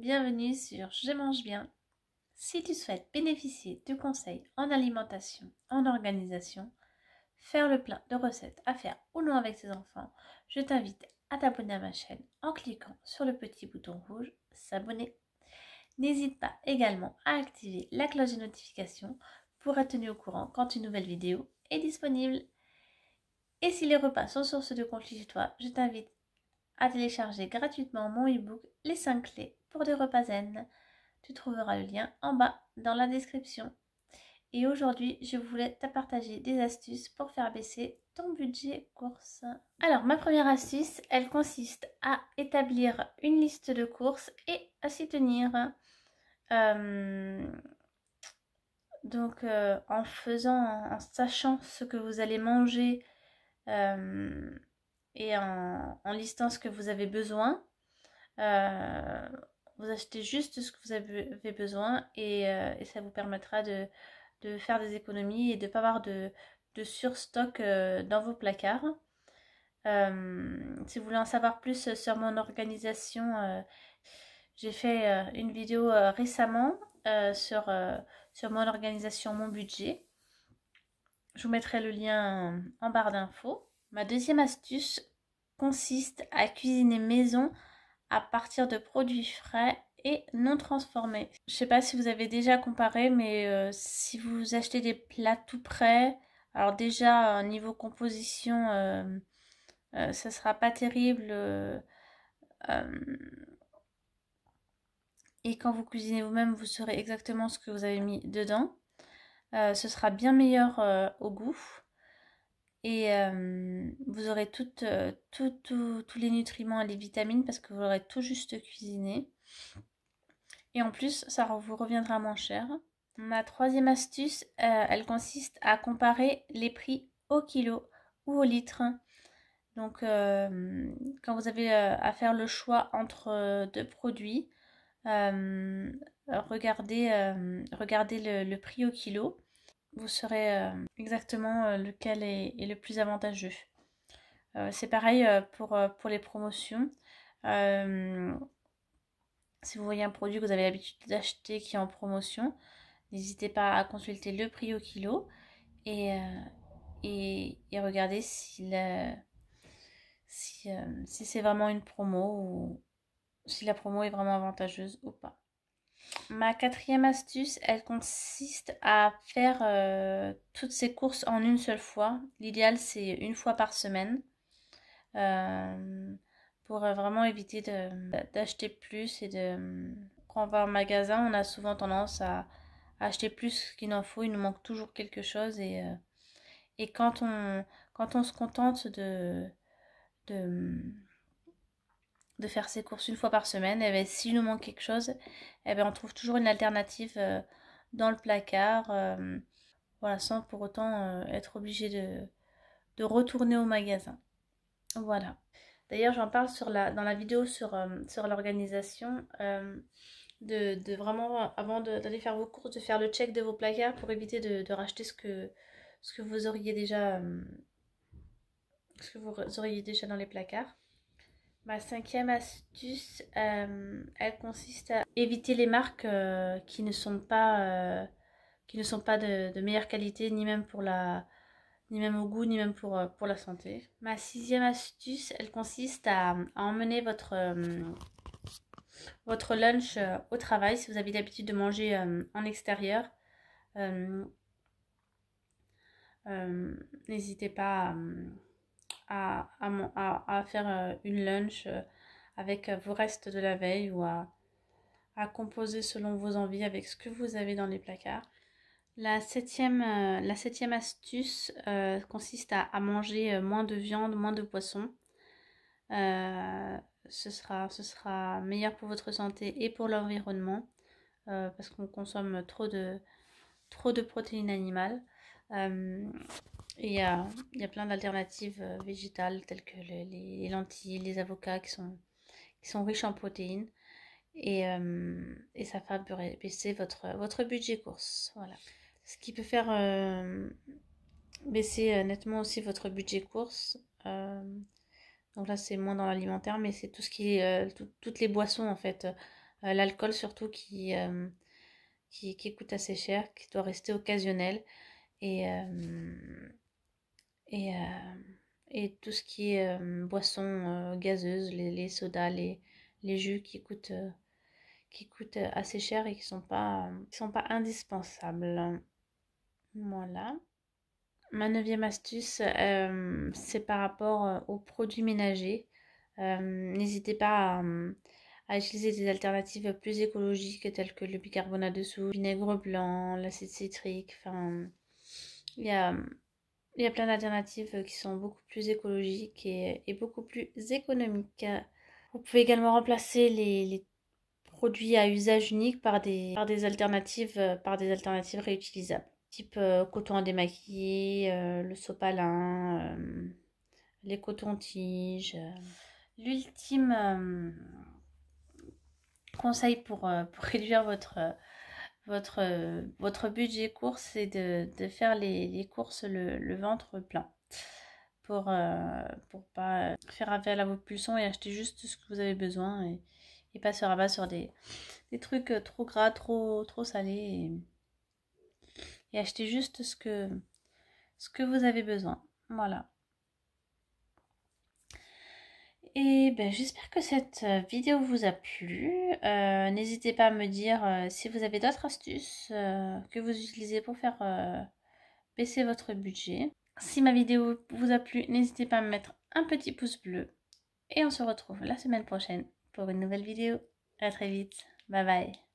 bienvenue sur Je mange bien. Si tu souhaites bénéficier de conseils en alimentation, en organisation, faire le plein de recettes à faire ou non avec tes enfants, je t'invite à t'abonner à ma chaîne en cliquant sur le petit bouton rouge S'abonner. N'hésite pas également à activer la cloche de notification pour être tenu au courant quand une nouvelle vidéo est disponible. Et si les repas sont source de conflit chez toi, je t'invite à télécharger gratuitement mon ebook Les 5 clés pour des repas zen. Tu trouveras le lien en bas dans la description. Et aujourd'hui, je voulais te partager des astuces pour faire baisser ton budget course. Alors, ma première astuce, elle consiste à établir une liste de courses et à s'y tenir. Euh, donc, euh, en faisant, en sachant ce que vous allez manger, euh, et en, listant ce que vous avez besoin. Euh, vous achetez juste ce que vous avez besoin et, euh, ça vous permettra de, faire des économies et de ne pas avoir de, de surstock euh, dans vos placards. si vous voulez en savoir plus sur mon organisation, j'ai fait une vidéo récemment sur, sur mon organisation, mon budget. Je vous mettrai le lien en barre d'infos. Ma deuxième astuce consiste à cuisiner maison à partir de produits frais et non transformés. Je ne sais pas si vous avez déjà comparé, mais euh, si vous achetez des plats tout prêts, alors déjà euh, niveau composition, ce euh, ne sera pas terrible. et quand vous cuisinez vous-même, vous saurez exactement ce que vous avez mis dedans. ce sera bien meilleur au goût et euh, vous aurez euh, tout, tous les nutriments et les vitamines parce que vous l'aurez tout juste cuisiné. Et en plus, ça vous reviendra moins cher. Ma troisième astuce, euh, elle consiste à comparer les prix au kilo ou au litre. Donc, quand vous avez à faire le choix entre deux produits, regardez, regardez le prix au kilo vous saurez euh, exactement euh, lequel est, le plus avantageux. Euh, c'est pareil pour, pour, les promotions. si vous voyez un produit que vous avez l'habitude d'acheter qui est en promotion, n'hésitez pas à consulter le prix au kilo et, et, regarder si c'est vraiment une promo ou si la promo est vraiment avantageuse ou pas. Ma quatrième astuce, elle consiste à faire euh, toutes ces courses en une seule fois. L'idéal, c'est une fois par semaine euh, pour euh, vraiment éviter d'acheter plus et de... Quand on va au magasin, on a souvent tendance à, acheter plus qu'il n'en faut. Il nous manque toujours quelque chose et, et quand, on, quand on se contente de... de de faire ses courses une fois par semaine, et eh bien, s'il nous manque quelque chose, et eh bien, on trouve toujours une alternative euh, dans le placard, euh, voilà, sans pour autant euh, être obligé de, de, retourner au magasin. Voilà. D'ailleurs, j'en parle dans la vidéo sur, sur l'organisation. De, vraiment, avant d'aller faire vos courses, de faire le check de vos placards pour éviter de, de racheter ce que, ce que vous auriez déjà ce que vous auriez déjà dans les placards. Ma cinquième astuce, euh, elle consiste à éviter les marques euh, qui ne sont pas, euh, qui ne sont pas de, meilleure qualité, ni même pour la, ni même au goût, ni même pour, pour la santé. Ma sixième astuce, elle consiste à, emmener votre, votre lunch au travail si vous avez l'habitude de manger en extérieur. N'hésitez pas à à, faire euh, une lunch euh, avec euh, vos restes de la veille ou à, composer selon vos envies avec ce que vous avez dans les placards. La septième, la septième astuce consiste à, manger moins de viande, moins de poisson. ce, sera, ce sera meilleur pour votre santé et pour l'environnement parce qu'on consomme trop de, trop de protéines animales il y a, y a, plein d'alternatives euh, végétales telles que les, lentilles, les avocats qui sont, qui sont riches en protéines. Et, euh, et ça va baisser votre, votre budget course. Voilà. Ce qui peut faire euh, baisser nettement aussi votre budget course. donc là, c'est moins dans l'alimentaire, mais c'est tout ce qui toutes les boissons en fait. L'alcool surtout qui, qui, coûte assez cher, qui doit rester occasionnel. Et, et, euh, et tout ce qui est euh, boissons euh, gazeuses, les, les, sodas, les, les jus qui coûtent, qui coûtent assez cher et qui ne sont, pas, sont pas indispensables. Voilà. Ma neuvième astuce, c'est par rapport aux produits ménagers. N'hésitez pas à, utiliser des alternatives plus écologiques telles que le bicarbonate de soude, le vinaigre blanc, l'acide citrique. Enfin, il y a il y a plein d'alternatives euh, qui sont beaucoup plus écologiques euh, et, beaucoup plus économiques. Vous pouvez également remplacer les, produits à usage unique par des, par des, alternatives, euh, par des alternatives réutilisables, type coton à démaquiller, le sopalin, les cotons-tiges. L'ultime conseil pour, pour réduire votre votre, euh, votre budget course, c'est de, faire les, courses le, ventre plein pour ne euh, pas faire appel à vos pulsions et acheter juste ce que vous avez besoin et, et pas se rabattre sur des, trucs euh, trop gras, trop trop salés et, et acheter juste ce que ce que vous avez besoin. Voilà. Et ben, j'espère que cette euh, vidéo vous a plu. Euh, n'hésitez pas à me dire euh, si vous avez d'autres astuces que vous utilisez pour faire baisser votre budget. Si ma vidéo vous a plu, n'hésitez pas à me mettre un petit pouce bleu. Et on se retrouve la semaine prochaine pour une nouvelle vidéo. À très vite. Bye bye.